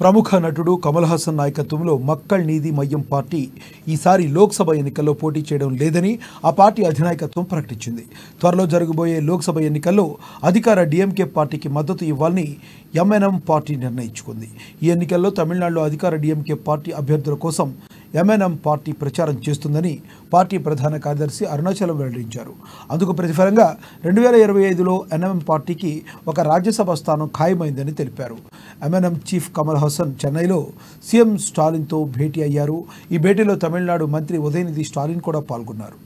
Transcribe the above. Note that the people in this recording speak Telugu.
ప్రముఖ నటుడు కమల్ హాసన్ నాయకత్వంలో మక్కల్ నీది మయ్యం పార్టీ ఈసారి లోక్సభ ఎన్నికల్లో పోటీ చేయడం లేదని ఆ పార్టీ అధినాయకత్వం ప్రకటించింది త్వరలో జరగబోయే లోక్సభ ఎన్నికల్లో అధికార డిఎంకే పార్టీకి మద్దతు ఇవ్వాలని ఎంఎన్ఎం పార్టీ నిర్ణయించుకుంది ఈ ఎన్నికల్లో తమిళనాడులో అధికార డిఎంకే పార్టీ అభ్యర్థుల కోసం ఎంఎన్ఎం పార్టీ ప్రచారం చేస్తుందని పార్టీ ప్రధాన కార్యదర్శి అరుణాచలం వెల్లడించారు అందుకు ప్రతిఫలంగా రెండు వేల ఇరవై ఐదులో ఎన్ఎంఎం పార్టీకి ఒక రాజ్యసభ స్థానం ఖాయమైందని తెలిపారు ఎంఎన్ఎం చీఫ్ కమల్ హాసన్ చెన్నైలో సీఎం స్టాలిన్తో భేటీ అయ్యారు ఈ భేటీలో తమిళనాడు మంత్రి ఉదయనిధి స్టాలిన్ కూడా పాల్గొన్నారు